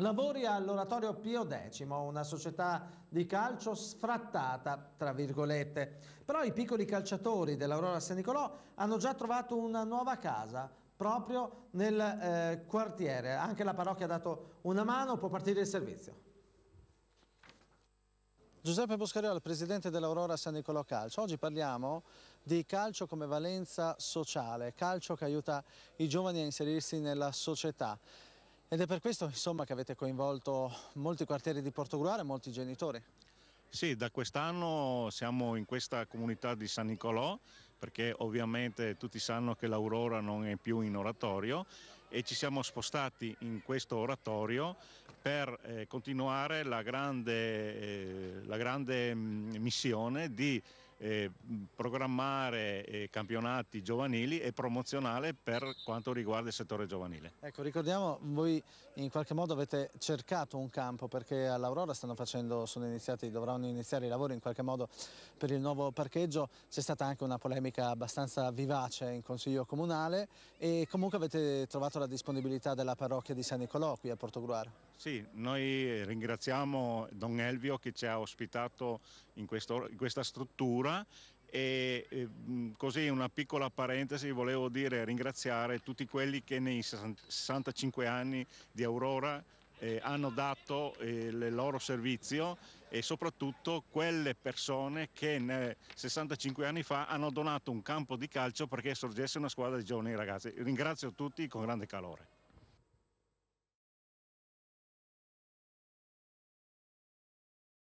Lavori all'Oratorio Pio X, una società di calcio sfrattata, tra virgolette. Però i piccoli calciatori dell'Aurora San Nicolò hanno già trovato una nuova casa, proprio nel eh, quartiere. Anche la parrocchia ha dato una mano, può partire il servizio. Giuseppe Boscariola, presidente dell'Aurora San Nicolò Calcio. Oggi parliamo di calcio come valenza sociale, calcio che aiuta i giovani a inserirsi nella società. Ed è per questo insomma, che avete coinvolto molti quartieri di Portogruaro e molti genitori. Sì, da quest'anno siamo in questa comunità di San Nicolò perché ovviamente tutti sanno che l'Aurora non è più in oratorio e ci siamo spostati in questo oratorio per eh, continuare la grande, eh, la grande mm, missione di eh, programmare eh, campionati giovanili e promozionale per quanto riguarda il settore giovanile. Ecco, ricordiamo, voi in qualche modo avete cercato un campo perché all'Aurora stanno facendo, sono iniziati, dovranno iniziare i lavori in qualche modo per il nuovo parcheggio, c'è stata anche una polemica abbastanza vivace in Consiglio Comunale e comunque avete trovato la disponibilità della parrocchia di San Nicolò qui a Portogruaro. Sì, noi ringraziamo Don Elvio che ci ha ospitato in, questo, in questa struttura cultura e, mm, così una piccola parentesi volevo dire ringraziare tutti quelli che nei 65 anni di Aurora eh, hanno dato eh, il loro servizio e soprattutto quelle persone che 65 anni fa hanno donato un campo di calcio perché sorgesse una squadra di giovani ragazzi. Ringrazio tutti con grande calore.